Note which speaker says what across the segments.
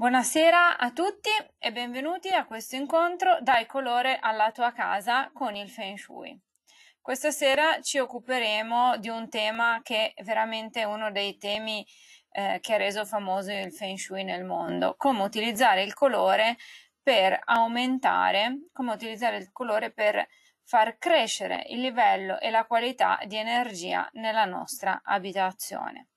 Speaker 1: Buonasera a tutti e benvenuti a questo incontro Dai colore alla tua casa con il Feng Shui. Questa sera ci occuperemo di un tema che è veramente uno dei temi eh, che ha reso famoso il Feng Shui nel mondo, come utilizzare il colore per aumentare, come utilizzare il colore per far crescere il livello e la qualità di energia nella nostra abitazione.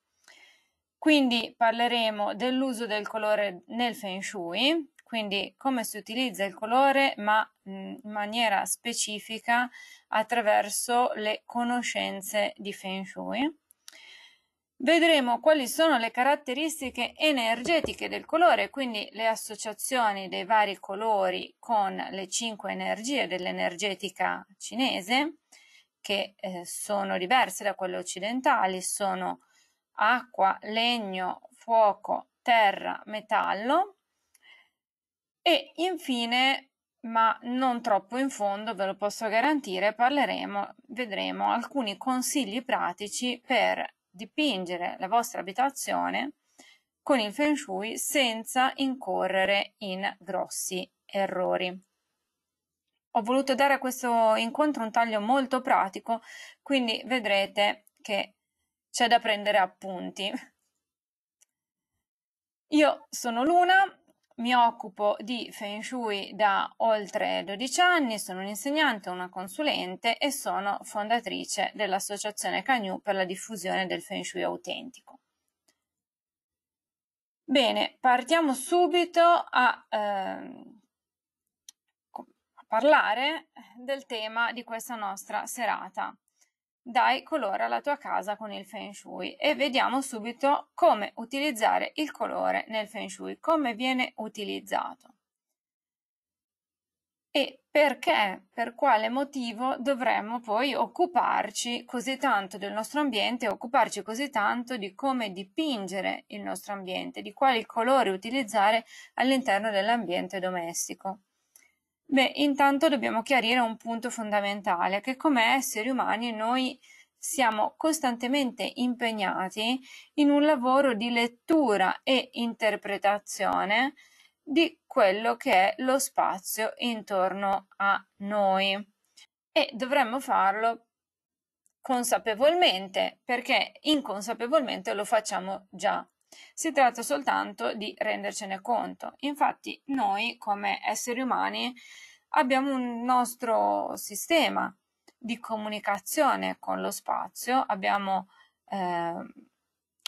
Speaker 1: Quindi parleremo dell'uso del colore nel feng shui, quindi come si utilizza il colore ma mm, in maniera specifica attraverso le conoscenze di feng shui. Vedremo quali sono le caratteristiche energetiche del colore, quindi le associazioni dei vari colori con le cinque energie dell'energetica cinese, che eh, sono diverse da quelle occidentali, sono acqua, legno, fuoco, terra, metallo e infine, ma non troppo in fondo, ve lo posso garantire, parleremo, vedremo alcuni consigli pratici per dipingere la vostra abitazione con il feng shui senza incorrere in grossi errori. Ho voluto dare a questo incontro un taglio molto pratico, quindi vedrete che c'è da prendere appunti. Io sono Luna, mi occupo di Feng Shui da oltre 12 anni, sono un'insegnante, una consulente e sono fondatrice dell'associazione Cagnu per la diffusione del Feng Shui autentico. Bene, partiamo subito a, ehm, a parlare del tema di questa nostra serata dai colore alla tua casa con il feng shui e vediamo subito come utilizzare il colore nel feng shui, come viene utilizzato e perché, per quale motivo dovremmo poi occuparci così tanto del nostro ambiente, occuparci così tanto di come dipingere il nostro ambiente, di quali colori utilizzare all'interno dell'ambiente domestico. Beh, intanto dobbiamo chiarire un punto fondamentale, che come esseri umani noi siamo costantemente impegnati in un lavoro di lettura e interpretazione di quello che è lo spazio intorno a noi e dovremmo farlo consapevolmente perché inconsapevolmente lo facciamo già. Si tratta soltanto di rendercene conto. Infatti noi come esseri umani abbiamo un nostro sistema di comunicazione con lo spazio, abbiamo eh,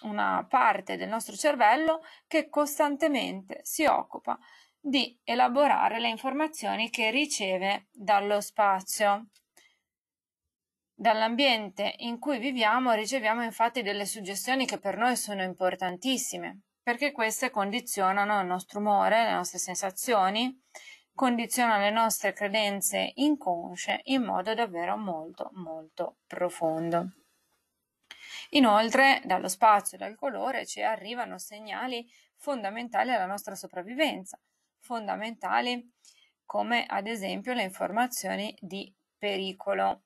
Speaker 1: una parte del nostro cervello che costantemente si occupa di elaborare le informazioni che riceve dallo spazio. Dall'ambiente in cui viviamo riceviamo infatti delle suggestioni che per noi sono importantissime, perché queste condizionano il nostro umore, le nostre sensazioni, condizionano le nostre credenze inconsce in modo davvero molto molto profondo. Inoltre, dallo spazio e dal colore ci arrivano segnali fondamentali alla nostra sopravvivenza, fondamentali come ad esempio le informazioni di pericolo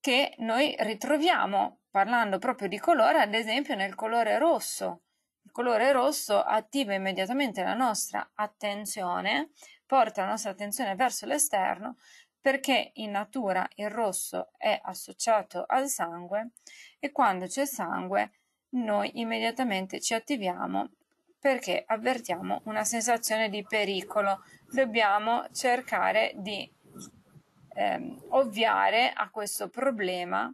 Speaker 1: che noi ritroviamo parlando proprio di colore, ad esempio nel colore rosso. Il colore rosso attiva immediatamente la nostra attenzione, porta la nostra attenzione verso l'esterno perché in natura il rosso è associato al sangue e quando c'è sangue noi immediatamente ci attiviamo perché avvertiamo una sensazione di pericolo. Dobbiamo cercare di ehm, ovviare a questo problema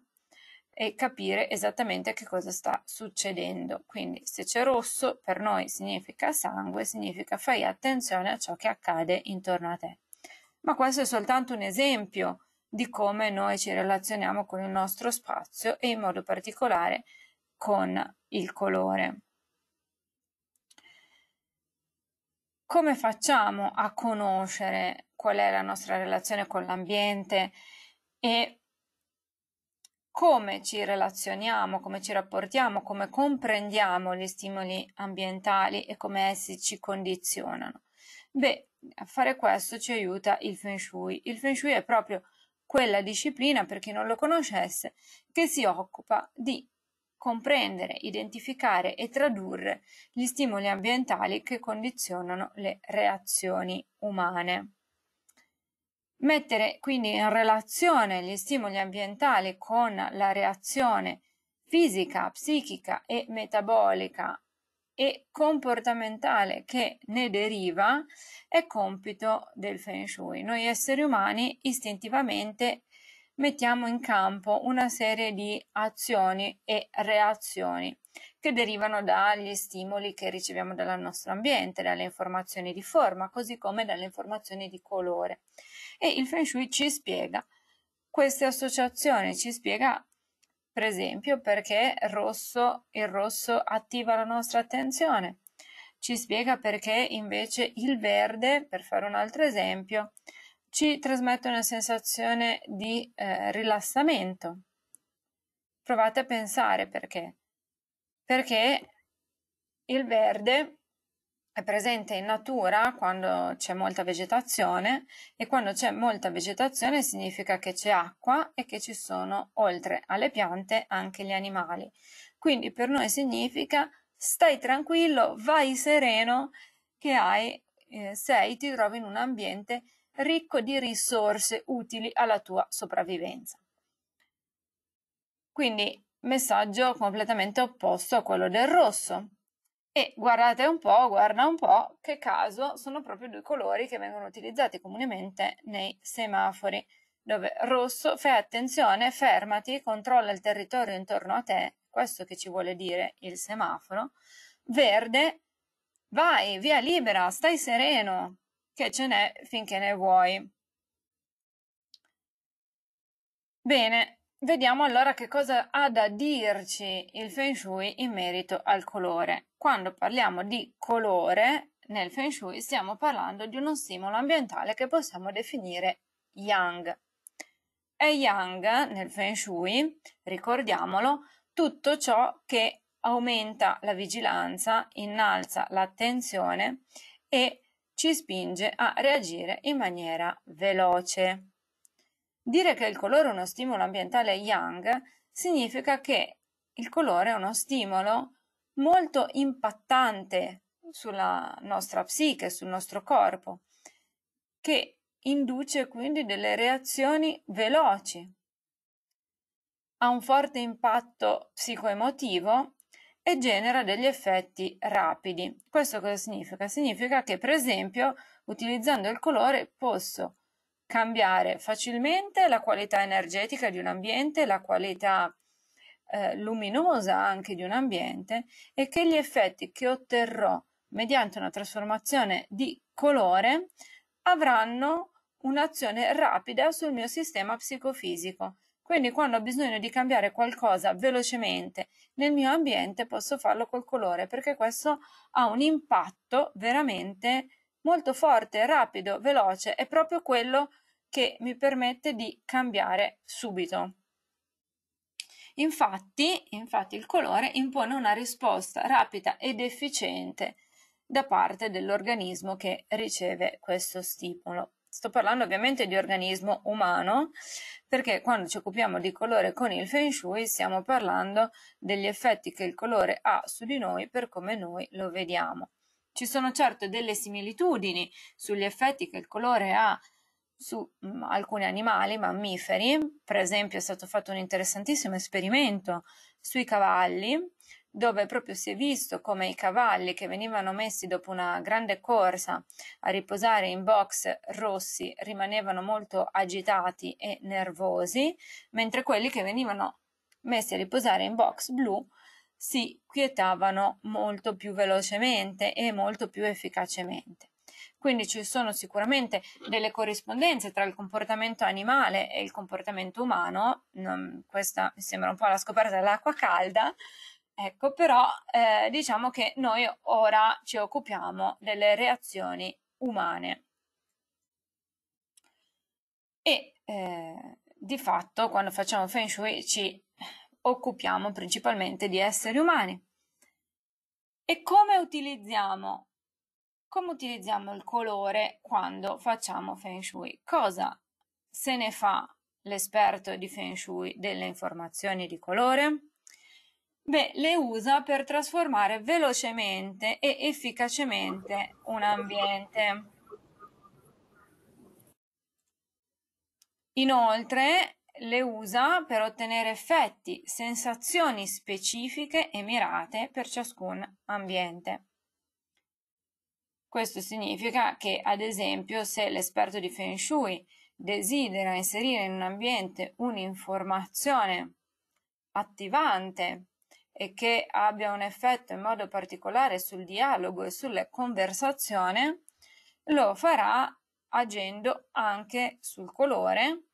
Speaker 1: e capire esattamente che cosa sta succedendo. Quindi se c'è rosso per noi significa sangue, significa fai attenzione a ciò che accade intorno a te. Ma questo è soltanto un esempio di come noi ci relazioniamo con il nostro spazio e in modo particolare con il colore. Come facciamo a conoscere qual è la nostra relazione con l'ambiente e come ci relazioniamo, come ci rapportiamo, come comprendiamo gli stimoli ambientali e come essi ci condizionano. Beh, a fare questo ci aiuta il Feng Shui. Il Feng Shui è proprio quella disciplina, per chi non lo conoscesse, che si occupa di comprendere, identificare e tradurre gli stimoli ambientali che condizionano le reazioni umane. Mettere quindi in relazione gli stimoli ambientali con la reazione fisica, psichica e metabolica e comportamentale che ne deriva è compito del Feng Shui. Noi esseri umani istintivamente mettiamo in campo una serie di azioni e reazioni che derivano dagli stimoli che riceviamo dal nostro ambiente, dalle informazioni di forma, così come dalle informazioni di colore. E il Feng Shui ci spiega queste associazioni, ci spiega per esempio perché rosso, il rosso attiva la nostra attenzione, ci spiega perché invece il verde, per fare un altro esempio, ci trasmette una sensazione di eh, rilassamento. Provate a pensare perché. Perché il verde è presente in natura quando c'è molta vegetazione e quando c'è molta vegetazione significa che c'è acqua e che ci sono oltre alle piante anche gli animali. Quindi per noi significa stai tranquillo, vai sereno che hai, eh, sei, ti trovi in un ambiente ricco di risorse utili alla tua sopravvivenza. Quindi messaggio completamente opposto a quello del rosso, e guardate un po', guarda un po', che caso sono proprio due colori che vengono utilizzati comunemente nei semafori, dove rosso, fai attenzione, fermati, controlla il territorio intorno a te, questo che ci vuole dire il semaforo, verde, vai, via libera, stai sereno, che ce n'è finché ne vuoi. Bene, vediamo allora che cosa ha da dirci il Feng Shui in merito al colore quando parliamo di colore nel Feng Shui stiamo parlando di uno stimolo ambientale che possiamo definire Yang. È Yang nel Feng Shui, ricordiamolo, tutto ciò che aumenta la vigilanza, innalza l'attenzione e ci spinge a reagire in maniera veloce. Dire che il colore è uno stimolo ambientale Yang significa che il colore è uno stimolo molto impattante sulla nostra psiche, sul nostro corpo, che induce quindi delle reazioni veloci. Ha un forte impatto psicoemotivo e genera degli effetti rapidi. Questo cosa significa? Significa che, per esempio, utilizzando il colore posso cambiare facilmente la qualità energetica di un ambiente, la qualità eh, luminosa anche di un ambiente e che gli effetti che otterrò mediante una trasformazione di colore avranno un'azione rapida sul mio sistema psicofisico. Quindi quando ho bisogno di cambiare qualcosa velocemente nel mio ambiente posso farlo col colore perché questo ha un impatto veramente molto forte, rapido, veloce, è proprio quello che mi permette di cambiare subito. Infatti, infatti il colore impone una risposta rapida ed efficiente da parte dell'organismo che riceve questo stimolo. Sto parlando ovviamente di organismo umano, perché quando ci occupiamo di colore con il feng shui stiamo parlando degli effetti che il colore ha su di noi per come noi lo vediamo. Ci sono certo delle similitudini sugli effetti che il colore ha su mm, alcuni animali, mammiferi, per esempio è stato fatto un interessantissimo esperimento sui cavalli, dove proprio si è visto come i cavalli che venivano messi dopo una grande corsa a riposare in box rossi rimanevano molto agitati e nervosi, mentre quelli che venivano messi a riposare in box blu si quietavano molto più velocemente e molto più efficacemente. Quindi ci sono sicuramente delle corrispondenze tra il comportamento animale e il comportamento umano, questa mi sembra un po' la scoperta dell'acqua calda, Ecco, però eh, diciamo che noi ora ci occupiamo delle reazioni umane. E eh, di fatto quando facciamo Feng Shui ci occupiamo principalmente di esseri umani. E come utilizziamo come utilizziamo il colore quando facciamo Feng Shui. Cosa se ne fa l'esperto di Feng Shui delle informazioni di colore? Beh, le usa per trasformare velocemente e efficacemente un ambiente. Inoltre le usa per ottenere effetti, sensazioni specifiche e mirate per ciascun ambiente. Questo significa che, ad esempio, se l'esperto di Feng Shui desidera inserire in un ambiente un'informazione attivante e che abbia un effetto in modo particolare sul dialogo e sulle conversazioni, lo farà agendo anche sul colore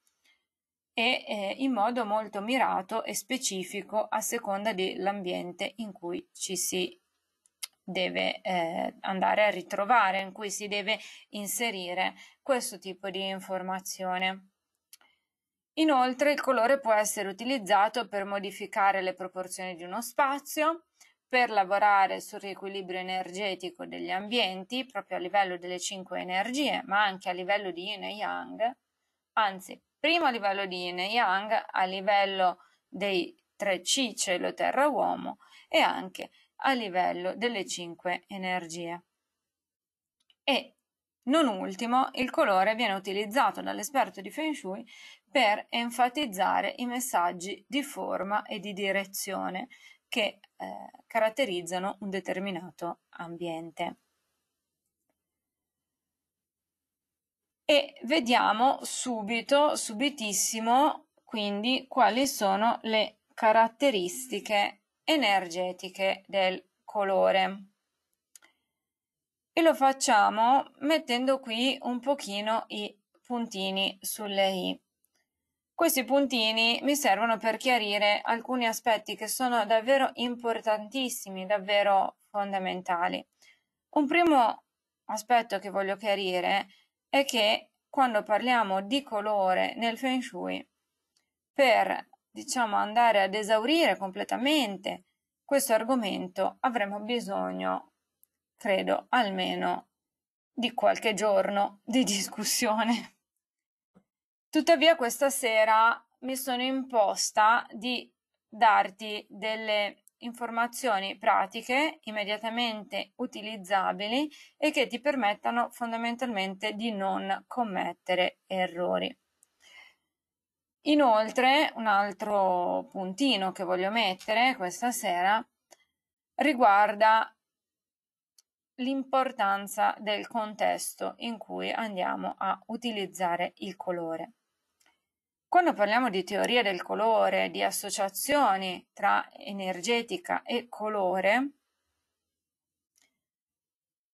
Speaker 1: e eh, in modo molto mirato e specifico a seconda dell'ambiente in cui ci si deve eh, andare a ritrovare, in cui si deve inserire questo tipo di informazione. Inoltre il colore può essere utilizzato per modificare le proporzioni di uno spazio, per lavorare sul riequilibrio energetico degli ambienti, proprio a livello delle cinque energie, ma anche a livello di yin e yang, anzi, primo a livello di yin e yang, a livello dei tre C, cielo, terra, uomo, e anche a livello delle cinque energie. E non ultimo, il colore viene utilizzato dall'esperto di Feng Shui per enfatizzare i messaggi di forma e di direzione che eh, caratterizzano un determinato ambiente. E vediamo subito, subitissimo, quindi quali sono le caratteristiche energetiche del colore e lo facciamo mettendo qui un pochino i puntini sulle i questi puntini mi servono per chiarire alcuni aspetti che sono davvero importantissimi davvero fondamentali un primo aspetto che voglio chiarire è che quando parliamo di colore nel feng shui per diciamo, andare ad esaurire completamente questo argomento avremo bisogno, credo, almeno di qualche giorno di discussione. Tuttavia questa sera mi sono imposta di darti delle informazioni pratiche immediatamente utilizzabili e che ti permettano fondamentalmente di non commettere errori. Inoltre, un altro puntino che voglio mettere questa sera riguarda l'importanza del contesto in cui andiamo a utilizzare il colore. Quando parliamo di teoria del colore, di associazioni tra energetica e colore,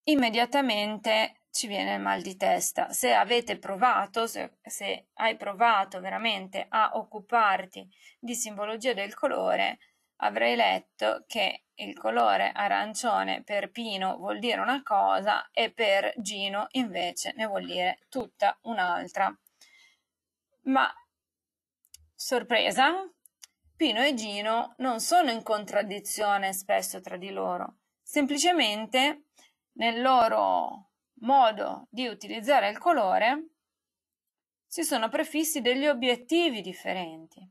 Speaker 1: immediatamente ci viene il mal di testa. Se avete provato, se, se hai provato veramente a occuparti di simbologia del colore, avrei letto che il colore arancione per Pino vuol dire una cosa e per Gino invece ne vuol dire tutta un'altra. Ma sorpresa, Pino e Gino non sono in contraddizione spesso tra di loro, semplicemente nel loro modo di utilizzare il colore, si sono prefissi degli obiettivi differenti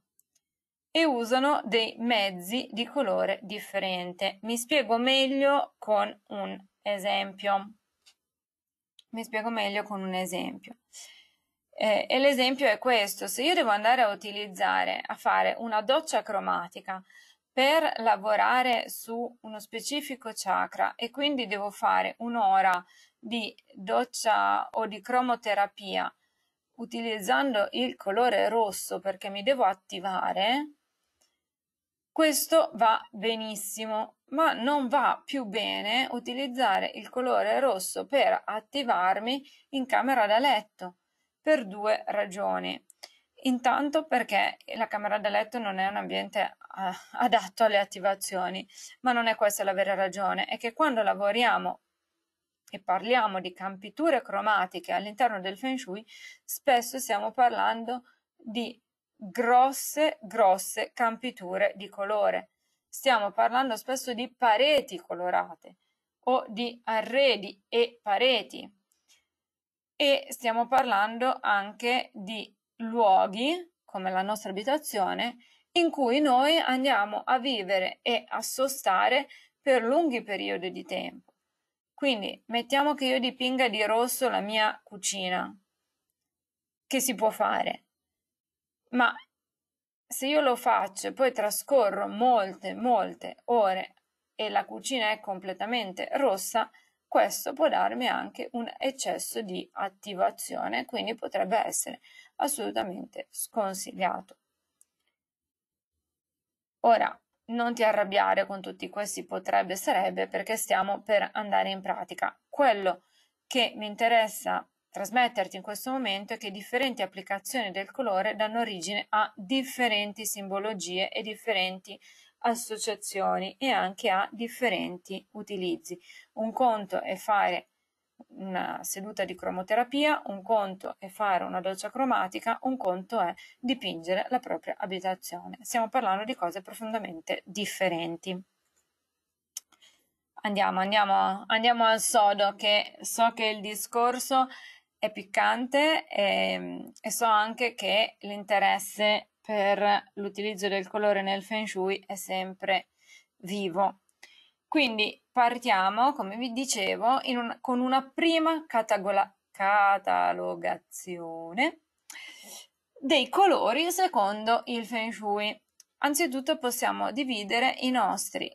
Speaker 1: e usano dei mezzi di colore differente. Mi spiego meglio con un esempio. Mi spiego meglio con un esempio. Eh, e l'esempio è questo, se io devo andare a utilizzare, a fare una doccia cromatica per lavorare su uno specifico chakra e quindi devo fare un'ora di doccia o di cromoterapia utilizzando il colore rosso perché mi devo attivare, questo va benissimo, ma non va più bene utilizzare il colore rosso per attivarmi in camera da letto per due ragioni. Intanto perché la camera da letto non è un ambiente eh, adatto alle attivazioni, ma non è questa la vera ragione, è che quando lavoriamo e parliamo di campiture cromatiche all'interno del feng shui, spesso stiamo parlando di grosse, grosse campiture di colore. Stiamo parlando spesso di pareti colorate o di arredi e pareti. E stiamo parlando anche di luoghi, come la nostra abitazione, in cui noi andiamo a vivere e a sostare per lunghi periodi di tempo. Quindi mettiamo che io dipinga di rosso la mia cucina, che si può fare, ma se io lo faccio e poi trascorro molte, molte ore e la cucina è completamente rossa, questo può darmi anche un eccesso di attivazione, quindi potrebbe essere assolutamente sconsigliato. Ora, non ti arrabbiare con tutti questi potrebbe sarebbe perché stiamo per andare in pratica. Quello che mi interessa trasmetterti in questo momento è che differenti applicazioni del colore danno origine a differenti simbologie e differenti associazioni e anche a differenti utilizzi. Un conto è fare una seduta di cromoterapia, un conto è fare una doccia cromatica, un conto è dipingere la propria abitazione. Stiamo parlando di cose profondamente differenti. Andiamo, andiamo, andiamo al sodo, che so che il discorso è piccante e, ehm, e so anche che l'interesse per l'utilizzo del colore nel feng shui è sempre vivo quindi partiamo, come vi dicevo, un, con una prima catalogazione dei colori secondo il Feng Shui. Anzitutto possiamo dividere i nostri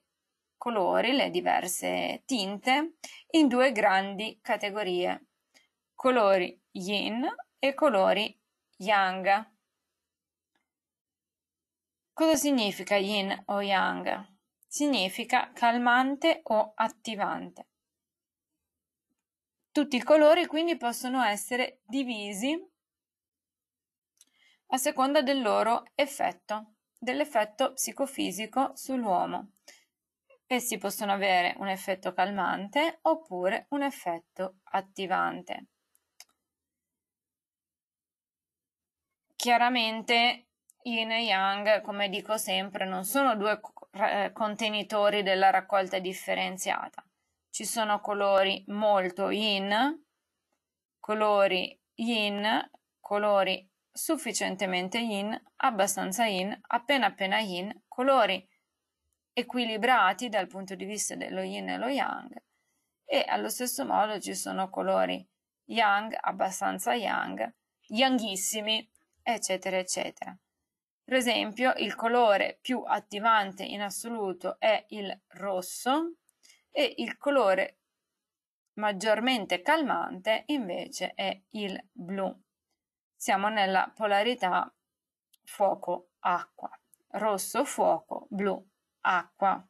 Speaker 1: colori, le diverse tinte, in due grandi categorie, colori yin e colori yang. Cosa significa yin o yang? Significa calmante o attivante. Tutti i colori quindi possono essere divisi a seconda del loro effetto, dell'effetto psicofisico sull'uomo. Essi possono avere un effetto calmante oppure un effetto attivante. Chiaramente yin e yang, come dico sempre, non sono due eh, contenitori della raccolta differenziata. Ci sono colori molto in, colori in, colori sufficientemente in, abbastanza in, appena appena in, colori equilibrati dal punto di vista dello yin e lo yang e allo stesso modo ci sono colori yang, abbastanza yang, yanghissimi, eccetera, eccetera. Per esempio, il colore più attivante in assoluto è il rosso e il colore maggiormente calmante invece è il blu. Siamo nella polarità fuoco-acqua. Rosso fuoco, blu acqua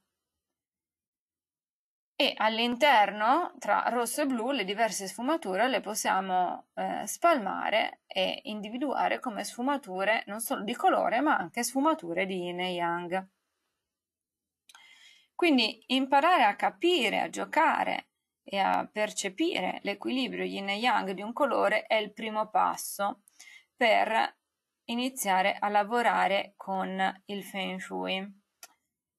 Speaker 1: e all'interno tra rosso e blu le diverse sfumature le possiamo eh, spalmare e individuare come sfumature non solo di colore ma anche sfumature di yin e yang. Quindi imparare a capire, a giocare e a percepire l'equilibrio yin e yang di un colore è il primo passo per iniziare a lavorare con il feng shui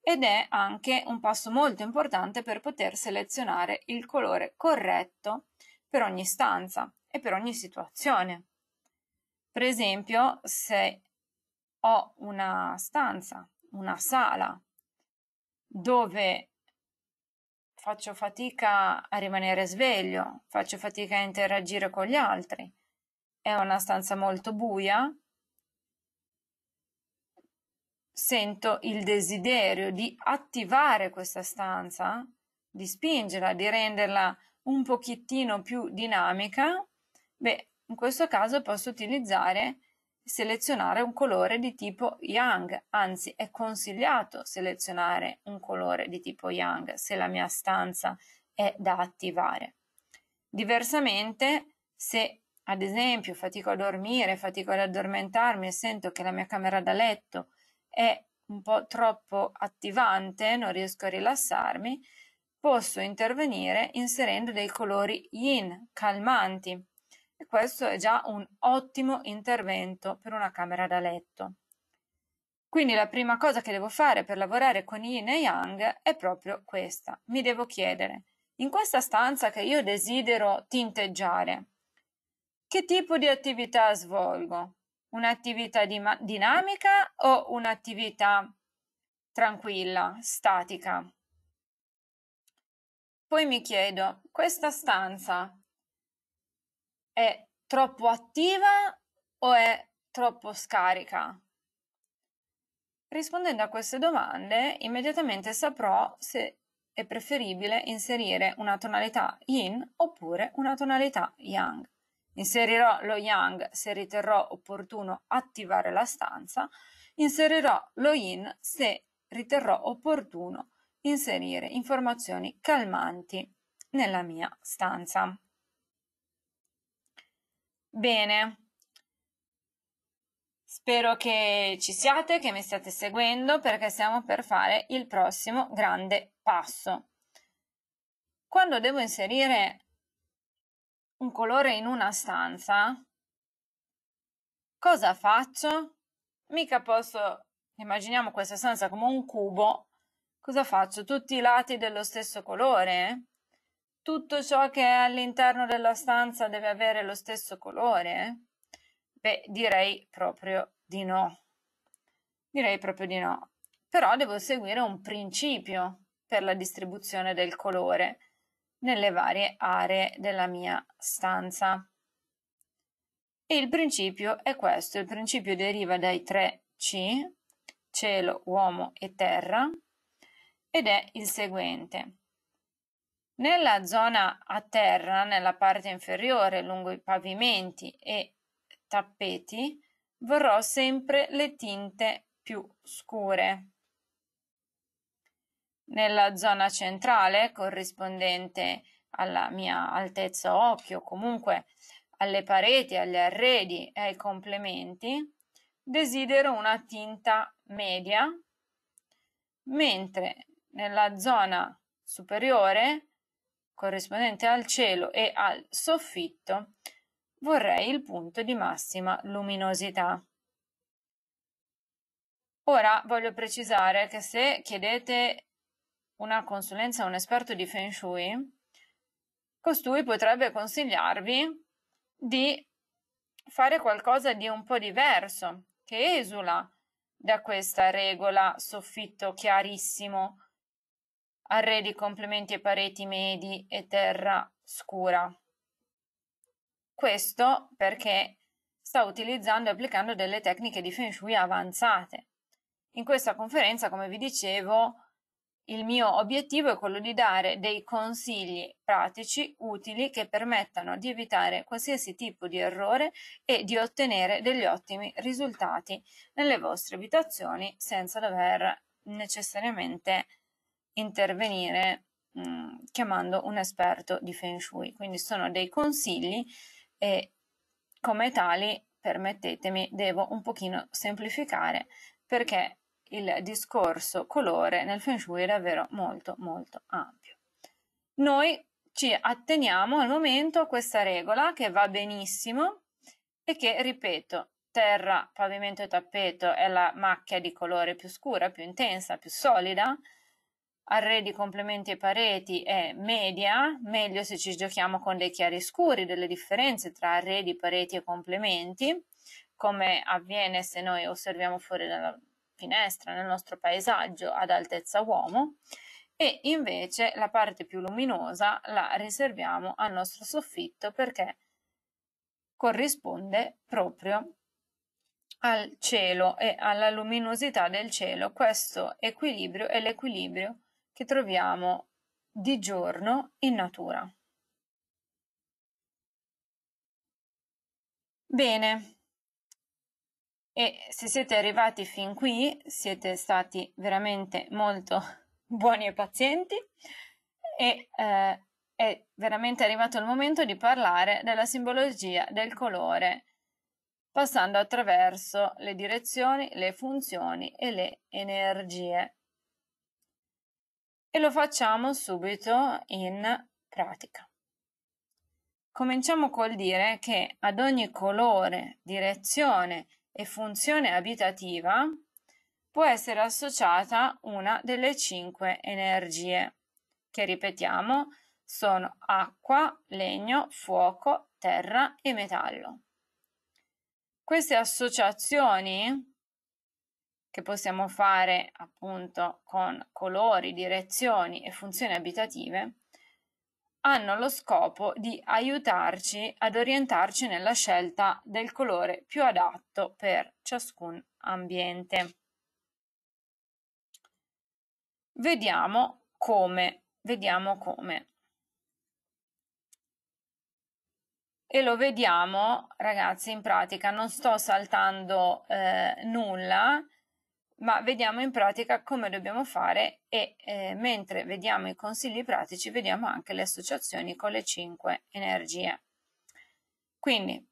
Speaker 1: ed è anche un passo molto importante per poter selezionare il colore corretto per ogni stanza e per ogni situazione. Per esempio, se ho una stanza, una sala dove faccio fatica a rimanere sveglio, faccio fatica a interagire con gli altri, è una stanza molto buia, sento il desiderio di attivare questa stanza, di spingerla, di renderla un pochettino più dinamica, beh, in questo caso posso utilizzare selezionare un colore di tipo yang, anzi è consigliato selezionare un colore di tipo yang se la mia stanza è da attivare. Diversamente, se ad esempio fatico a dormire, fatico ad addormentarmi e sento che la mia camera da letto è un po' troppo attivante, non riesco a rilassarmi, posso intervenire inserendo dei colori yin, calmanti. E questo è già un ottimo intervento per una camera da letto. Quindi la prima cosa che devo fare per lavorare con yin e yang è proprio questa. Mi devo chiedere, in questa stanza che io desidero tinteggiare, che tipo di attività svolgo? un'attività di dinamica o un'attività tranquilla, statica. Poi mi chiedo, questa stanza è troppo attiva o è troppo scarica? Rispondendo a queste domande, immediatamente saprò se è preferibile inserire una tonalità yin oppure una tonalità yang. Inserirò lo yang se riterrò opportuno attivare la stanza. Inserirò lo yin se riterrò opportuno inserire informazioni calmanti nella mia stanza. Bene, spero che ci siate, che mi stiate seguendo perché siamo per fare il prossimo grande passo. Quando devo inserire un colore in una stanza, cosa faccio? Mica posso, immaginiamo questa stanza come un cubo, cosa faccio? Tutti i lati dello stesso colore? Tutto ciò che è all'interno della stanza deve avere lo stesso colore? Beh, direi proprio di no. Direi proprio di no. Però devo seguire un principio per la distribuzione del colore nelle varie aree della mia stanza. E il principio è questo, il principio deriva dai tre C, cielo, uomo e terra, ed è il seguente. Nella zona a terra, nella parte inferiore, lungo i pavimenti e tappeti, vorrò sempre le tinte più scure nella zona centrale corrispondente alla mia altezza occhio, comunque alle pareti, agli arredi e ai complementi, desidero una tinta media, mentre nella zona superiore corrispondente al cielo e al soffitto vorrei il punto di massima luminosità. Ora voglio precisare che se chiedete una consulenza a un esperto di Feng Shui, costui potrebbe consigliarvi di fare qualcosa di un po' diverso, che esula da questa regola soffitto chiarissimo, arredi complementi e pareti medi e terra scura. Questo perché sta utilizzando e applicando delle tecniche di feng shui avanzate. In questa conferenza, come vi dicevo, il mio obiettivo è quello di dare dei consigli pratici utili che permettano di evitare qualsiasi tipo di errore e di ottenere degli ottimi risultati nelle vostre abitazioni senza dover necessariamente intervenire mh, mm, chiamando un esperto di Feng Shui. Quindi sono dei consigli e come tali, permettetemi, devo un pochino semplificare perché il discorso colore nel feng shui è davvero molto molto ampio. Noi ci atteniamo al momento a questa regola che va benissimo e che, ripeto, terra, pavimento e tappeto è la macchia di colore più scura, più intensa, più solida, arredi, complementi e pareti è media, meglio se ci giochiamo con dei chiari scuri, delle differenze tra arredi, pareti e complementi, come avviene se noi osserviamo fuori dalla finestra nel nostro paesaggio ad altezza uomo e invece la parte più luminosa la riserviamo al nostro soffitto perché corrisponde proprio al cielo e alla luminosità del cielo. Questo equilibrio è l'equilibrio che troviamo di giorno in natura. Bene, e se siete arrivati fin qui siete stati veramente molto buoni e pazienti e eh, è veramente arrivato il momento di parlare della simbologia del colore passando attraverso le direzioni, le funzioni e le energie. E lo facciamo subito in pratica. Cominciamo col dire che ad ogni colore, direzione e funzione abitativa, può essere associata una delle cinque energie, che ripetiamo sono acqua, legno, fuoco, terra e metallo. Queste associazioni che possiamo fare appunto con colori, direzioni e funzioni abitative hanno lo scopo di aiutarci ad orientarci nella scelta del colore più adatto per ciascun ambiente. Vediamo come, vediamo come. E lo vediamo, ragazzi, in pratica non sto saltando eh, nulla, ma vediamo in pratica come dobbiamo fare e eh, mentre vediamo i consigli pratici vediamo anche le associazioni con le 5 energie. Quindi,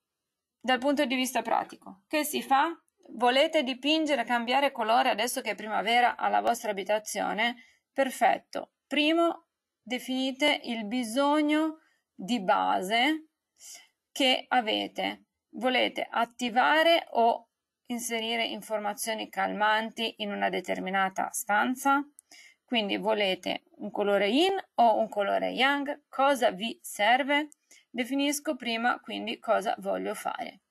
Speaker 1: dal punto di vista pratico, che si fa? Volete dipingere, cambiare colore adesso che è primavera alla vostra abitazione? Perfetto. Primo, definite il bisogno di base che avete. Volete attivare o inserire informazioni calmanti in una determinata stanza, quindi volete un colore yin o un colore yang, cosa vi serve? Definisco prima quindi cosa voglio fare.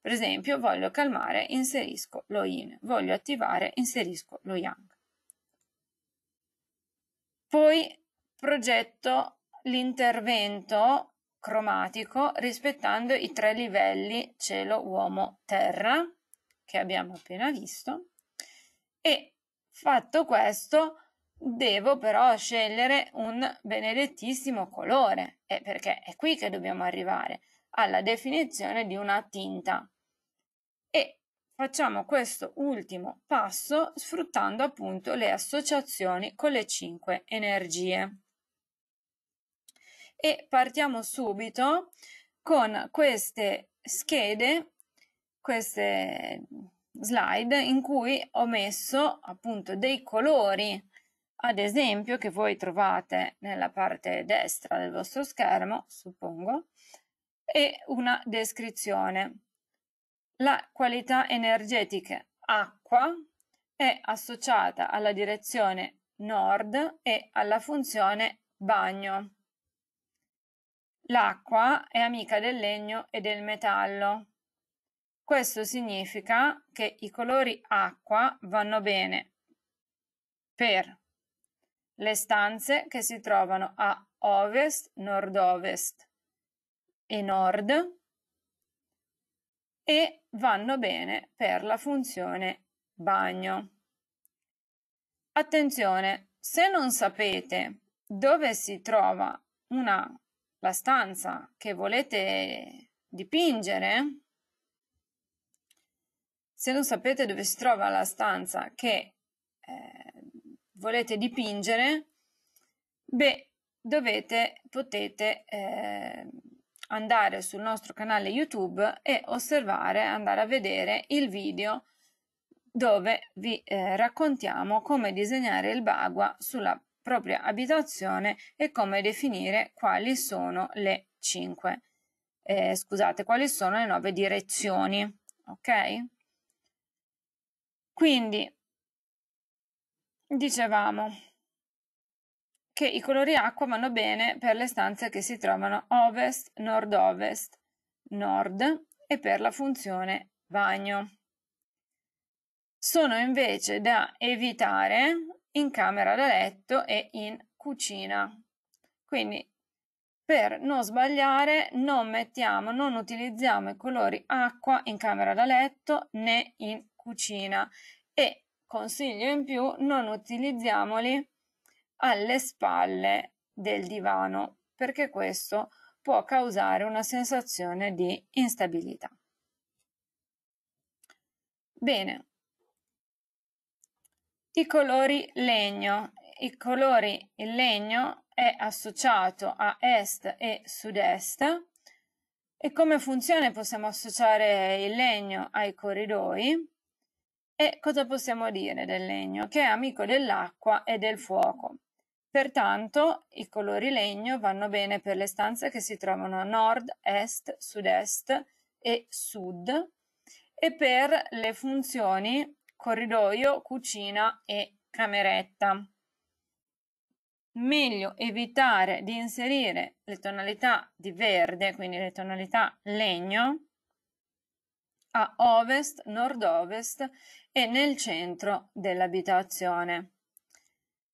Speaker 1: Per esempio, voglio calmare, inserisco lo yin, voglio attivare, inserisco lo yang. Poi progetto l'intervento cromatico rispettando i tre livelli cielo, uomo, terra che abbiamo appena visto e fatto questo devo però scegliere un benedettissimo colore eh, perché è qui che dobbiamo arrivare alla definizione di una tinta e facciamo questo ultimo passo sfruttando appunto le associazioni con le cinque energie e partiamo subito con queste schede queste slide in cui ho messo appunto dei colori, ad esempio che voi trovate nella parte destra del vostro schermo, suppongo, e una descrizione. La qualità energetica acqua è associata alla direzione nord e alla funzione bagno. L'acqua è amica del legno e del metallo. Questo significa che i colori acqua vanno bene per le stanze che si trovano a ovest, nord-ovest e nord e vanno bene per la funzione bagno. Attenzione, se non sapete dove si trova una, la stanza che volete dipingere, se non sapete dove si trova la stanza che eh, volete dipingere, beh, dovete, potete eh, andare sul nostro canale YouTube e osservare, andare a vedere il video dove vi eh, raccontiamo come disegnare il bagua sulla propria abitazione e come definire quali sono le 5 eh, scusate quali sono le 9 direzioni ok quindi dicevamo che i colori acqua vanno bene per le stanze che si trovano ovest, nord-ovest, nord e per la funzione bagno. Sono invece da evitare in camera da letto e in cucina. Quindi per non sbagliare non mettiamo, non utilizziamo i colori acqua in camera da letto né in cucina e consiglio in più non utilizziamoli alle spalle del divano perché questo può causare una sensazione di instabilità. Bene. I colori legno. I colori il legno è associato a est e sud-est e come funzione possiamo associare il legno ai corridoi e cosa possiamo dire del legno? Che è amico dell'acqua e del fuoco. Pertanto i colori legno vanno bene per le stanze che si trovano a nord, est, sud-est e sud e per le funzioni corridoio, cucina e cameretta. Meglio evitare di inserire le tonalità di verde, quindi le tonalità legno, a ovest, nord-ovest e nel centro dell'abitazione.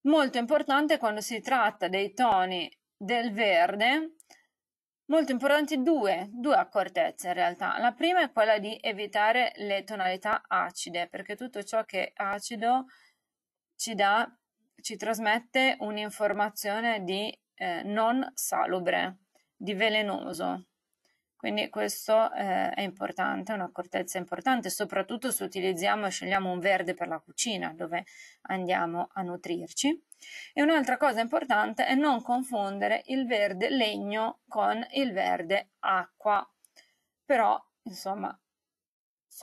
Speaker 1: Molto importante quando si tratta dei toni del verde, molto importanti due, due accortezze in realtà. La prima è quella di evitare le tonalità acide, perché tutto ciò che è acido ci dà, ci trasmette un'informazione di eh, non salubre, di velenoso. Quindi questo eh, è importante, un'accortezza importante, soprattutto se utilizziamo e scegliamo un verde per la cucina dove andiamo a nutrirci. E un'altra cosa importante è non confondere il verde legno con il verde acqua. Però, insomma,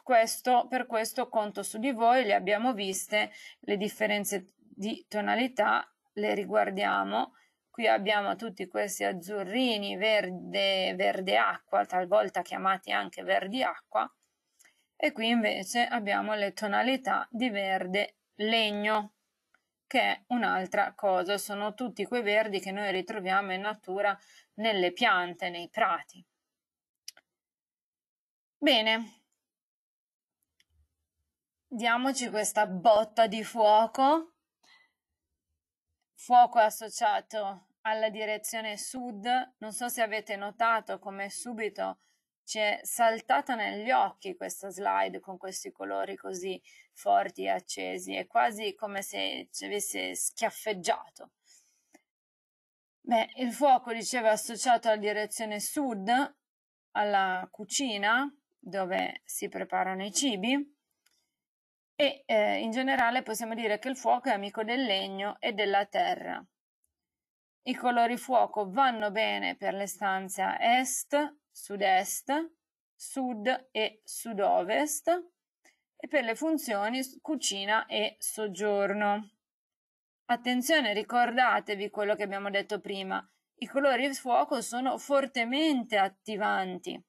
Speaker 1: questo, per questo conto su di voi, le abbiamo viste, le differenze di tonalità le riguardiamo Qui abbiamo tutti questi azzurrini verde, verde acqua, talvolta chiamati anche verdi acqua, e qui invece abbiamo le tonalità di verde legno, che è un'altra cosa, sono tutti quei verdi che noi ritroviamo in natura nelle piante, nei prati. Bene, diamoci questa botta di fuoco fuoco associato alla direzione sud, non so se avete notato come subito ci è saltata negli occhi questa slide con questi colori così forti e accesi, è quasi come se ci avesse schiaffeggiato. Beh, il fuoco, diceva associato alla direzione sud, alla cucina, dove si preparano i cibi, e eh, in generale possiamo dire che il fuoco è amico del legno e della terra. I colori fuoco vanno bene per le stanze est, sud-est, sud e sud-ovest e per le funzioni cucina e soggiorno. Attenzione, ricordatevi quello che abbiamo detto prima. I colori fuoco sono fortemente attivanti.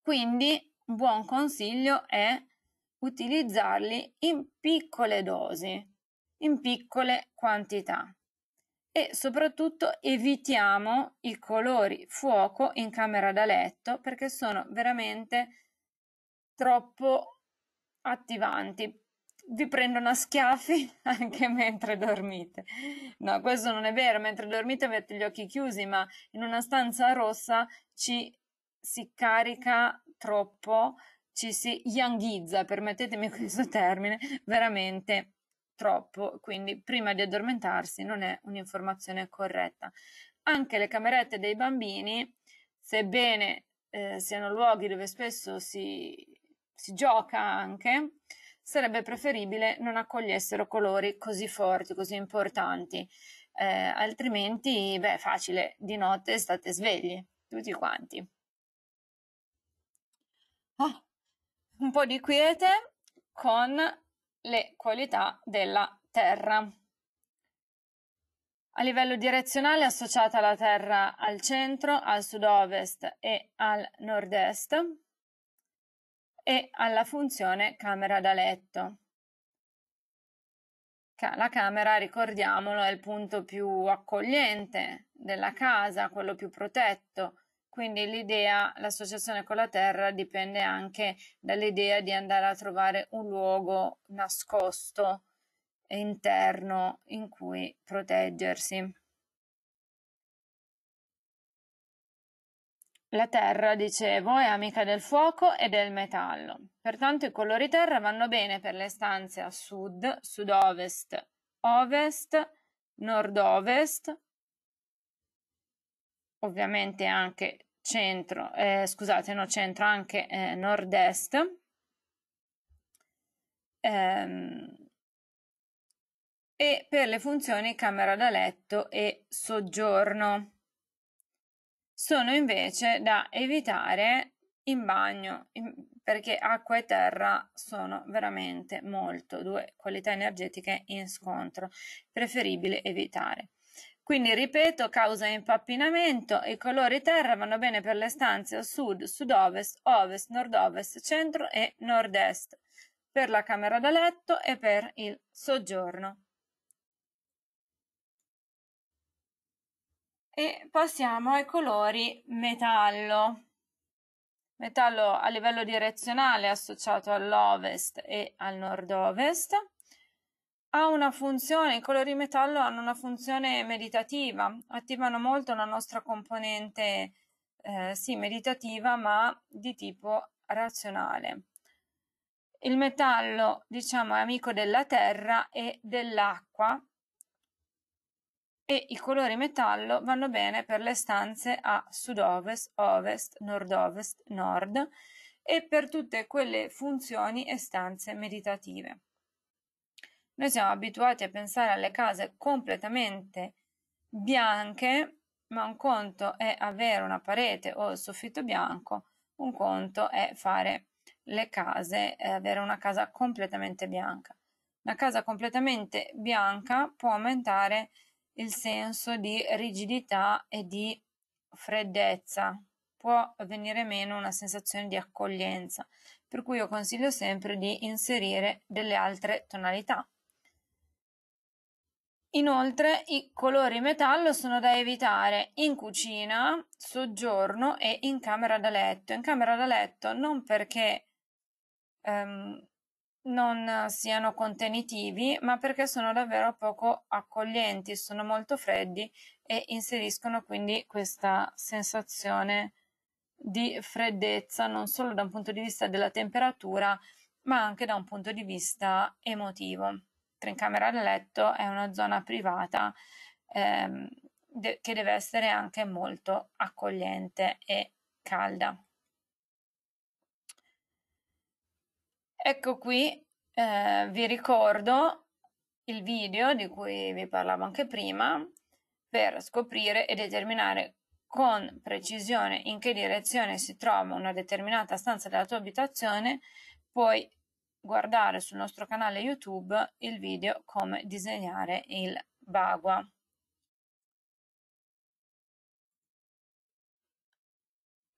Speaker 1: Quindi un buon consiglio è utilizzarli in piccole dosi, in piccole quantità e soprattutto evitiamo i colori fuoco in camera da letto perché sono veramente troppo attivanti. Vi prendono a schiaffi anche mentre dormite. No, questo non è vero, mentre dormite avete gli occhi chiusi, ma in una stanza rossa ci si carica troppo ci si yanghizza, permettetemi questo termine, veramente troppo, quindi prima di addormentarsi non è un'informazione corretta. Anche le camerette dei bambini, sebbene eh, siano luoghi dove spesso si, si gioca anche, sarebbe preferibile non accogliessero colori così forti, così importanti, eh, altrimenti, beh, facile, di notte state svegli, tutti quanti. Ah, un po' di quiete con le qualità della terra. A livello direzionale associata la terra al centro, al sud-ovest e al nord-est e alla funzione camera da letto. La camera, ricordiamolo, è il punto più accogliente della casa, quello più protetto, quindi l'idea, l'associazione con la terra dipende anche dall'idea di andare a trovare un luogo nascosto e interno in cui proteggersi. La terra, dicevo, è amica del fuoco e del metallo, pertanto i colori terra vanno bene per le stanze a sud, sud-ovest, ovest, nord-ovest, ovviamente anche centro, eh, scusate, no, centro anche eh, nord-est. Ehm, e per le funzioni camera da letto e soggiorno. Sono invece da evitare in bagno in, perché acqua e terra sono veramente molto due qualità energetiche in scontro, preferibile evitare. Quindi ripeto causa impappinamento, i colori terra vanno bene per le stanze a sud, sud-ovest, ovest, nord-ovest, centro e nord-est, per la camera da letto e per il soggiorno. E passiamo ai colori metallo. Metallo a livello direzionale associato all'ovest e al nord-ovest ha una funzione, i colori metallo hanno una funzione meditativa, attivano molto la nostra componente, eh, sì, meditativa, ma di tipo razionale. Il metallo, diciamo, è amico della terra e dell'acqua e i colori metallo vanno bene per le stanze a sud-ovest, ovest, nord-ovest, nord e per tutte quelle funzioni e stanze meditative. Noi siamo abituati a pensare alle case completamente bianche, ma un conto è avere una parete o il soffitto bianco, un conto è fare le case, è avere una casa completamente bianca. Una casa completamente bianca può aumentare il senso di rigidità e di freddezza, può venire meno una sensazione di accoglienza, per cui io consiglio sempre di inserire delle altre tonalità. Inoltre i colori metallo sono da evitare in cucina, soggiorno e in camera da letto. In camera da letto non perché ehm, non siano contenitivi, ma perché sono davvero poco accoglienti, sono molto freddi e inseriscono quindi questa sensazione di freddezza non solo da un punto di vista della temperatura, ma anche da un punto di vista emotivo finestre in camera da letto è una zona privata ehm, de- che deve essere anche molto accogliente e calda. Ecco qui, eh, vi ricordo il video di cui vi parlavo anche prima per scoprire e determinare con precisione in che direzione si trova una determinata stanza della tua abitazione puoi guardare sul nostro canale YouTube il video come disegnare il bagua.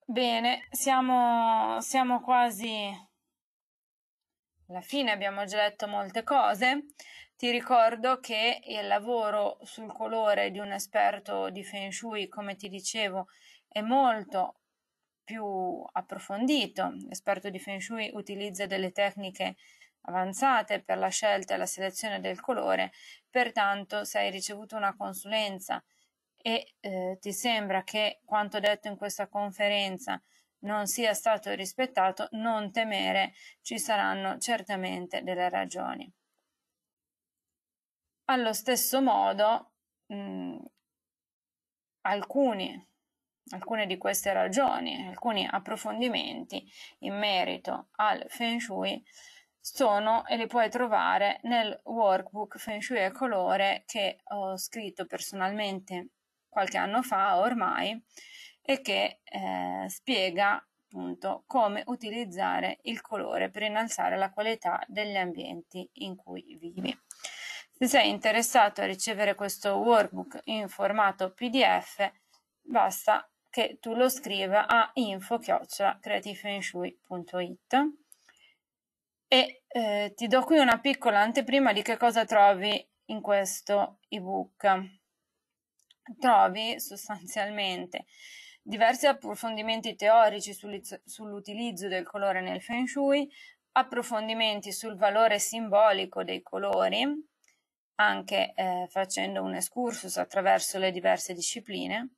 Speaker 1: Bene, siamo, siamo quasi alla fine, abbiamo già letto molte cose. Ti ricordo che il lavoro sul colore di un esperto di Feng Shui, come ti dicevo, è molto più approfondito. L'esperto di Feng Shui utilizza delle tecniche avanzate per la scelta e la selezione del colore, pertanto se hai ricevuto una consulenza e eh, ti sembra che quanto detto in questa conferenza non sia stato rispettato, non temere, ci saranno certamente delle ragioni. Allo stesso modo, mh, alcuni alcune di queste ragioni, alcuni approfondimenti in merito al Feng Shui sono e li puoi trovare nel workbook Feng Shui e colore che ho scritto personalmente qualche anno fa ormai e che eh, spiega appunto come utilizzare il colore per innalzare la qualità degli ambienti in cui vivi. Se sei interessato a ricevere questo workbook in formato PDF, basta che tu lo scriva a info-creatifenshui.it e eh, ti do qui una piccola anteprima di che cosa trovi in questo ebook. Trovi sostanzialmente diversi approfondimenti teorici sull'utilizzo del colore nel feng shui, approfondimenti sul valore simbolico dei colori, anche eh, facendo un excursus attraverso le diverse discipline,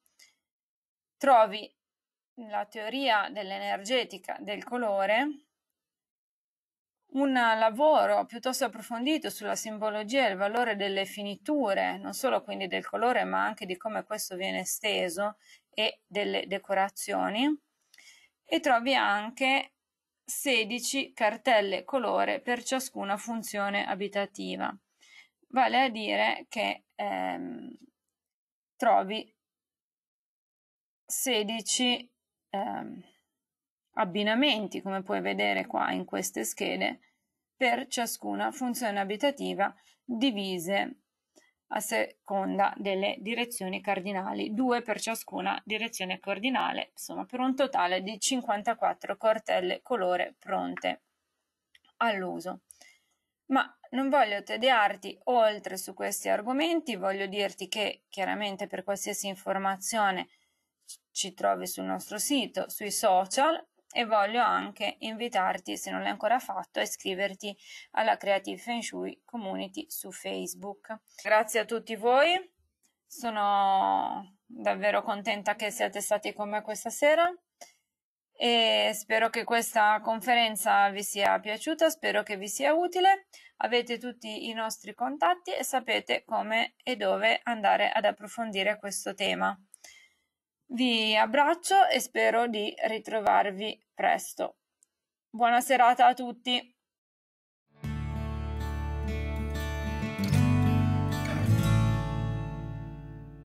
Speaker 1: trovi la teoria dell'energetica del colore, un lavoro piuttosto approfondito sulla simbologia e il valore delle finiture, non solo quindi del colore, ma anche di come questo viene esteso e delle decorazioni. E trovi anche 16 cartelle colore per ciascuna funzione abitativa. Vale a dire che ehm, trovi 16 ehm, abbinamenti, come puoi vedere qua in queste schede, per ciascuna funzione abitativa divise a seconda delle direzioni cardinali, due per ciascuna direzione cardinale, insomma per un totale di 54 cortelle colore pronte all'uso. Ma non voglio tediarti oltre su questi argomenti, voglio dirti che chiaramente per qualsiasi informazione ci trovi sul nostro sito, sui social e voglio anche invitarti, se non l'hai ancora fatto, a iscriverti alla Creative Feng Shui Community su Facebook. Grazie a tutti voi, sono davvero contenta che siate stati con me questa sera e spero che questa conferenza vi sia piaciuta, spero che vi sia utile. Avete tutti i nostri contatti e sapete come e dove andare ad approfondire questo tema. Vi abbraccio e spero di ritrovarvi presto. Buona serata a tutti!